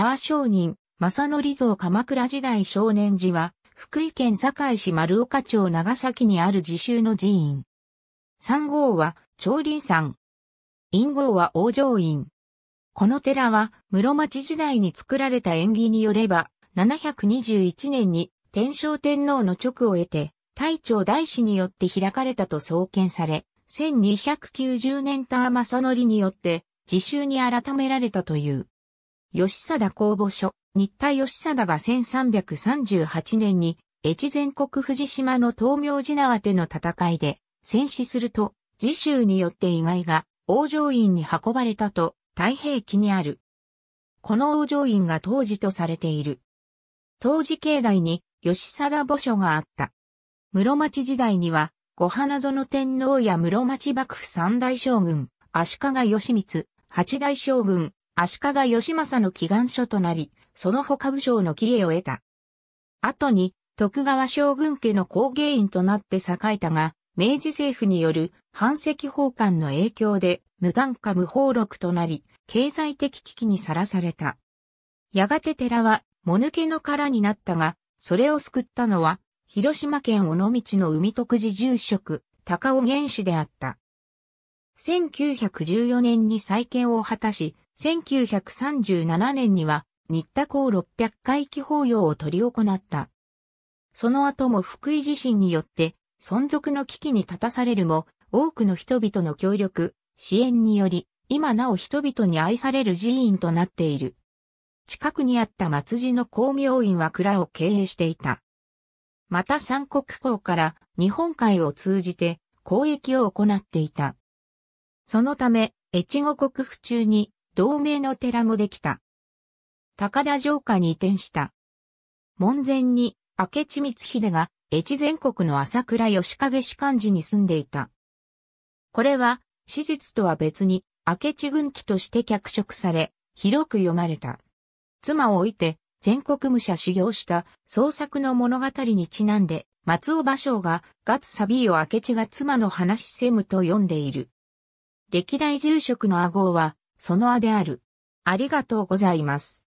タ商人、正則像鎌倉時代少年寺は、福井県堺市丸岡町長崎にある自習の寺院。三号は、長林山。陰号は王城院。この寺は、室町時代に作られた縁起によれば、721年に天正天皇の直を得て、大長大師によって開かれたと創建され、1290年田正則によって、自習に改められたという。吉貞公募所、新田吉貞が1338年に、越前国富士島の東明寺縄手の戦いで、戦死すると、自州によって意外が、王城院に運ばれたと、太平記にある。この王城院が当時とされている。当時境内に、吉貞墓所があった。室町時代には、御花園天皇や室町幕府三大将軍、足利義満、八大将軍、足利義政の祈願書となり、その他武将の喜恵を得た。後に、徳川将軍家の工芸員となって栄えたが、明治政府による反石法官の影響で無断下無法録となり、経済的危機にさらされた。やがて寺は、もぬけの殻になったが、それを救ったのは、広島県尾道の海徳寺住職、高尾玄氏であった。1914年に再建を果たし、1937年には、新田港600回帰法要を取り行った。その後も福井地震によって存続の危機に立たされるも、多くの人々の協力、支援により、今なお人々に愛される寺院となっている。近くにあった松寺の光明院は蔵を経営していた。また三国港から日本海を通じて交易を行っていた。そのため、越後国府中に同盟の寺もできた。高田城下に移転した。門前に、明智光秀が、越前国の朝倉義景士官寺に住んでいた。これは、史実とは別に、明智軍記として脚色され、広く読まれた。妻を置いて、全国武者修行した創作の物語にちなんで、松尾芭蕉が、ガツサビを明智が妻の話せむと読んでいる。歴代住職の阿号は、そのあである。ありがとうございます。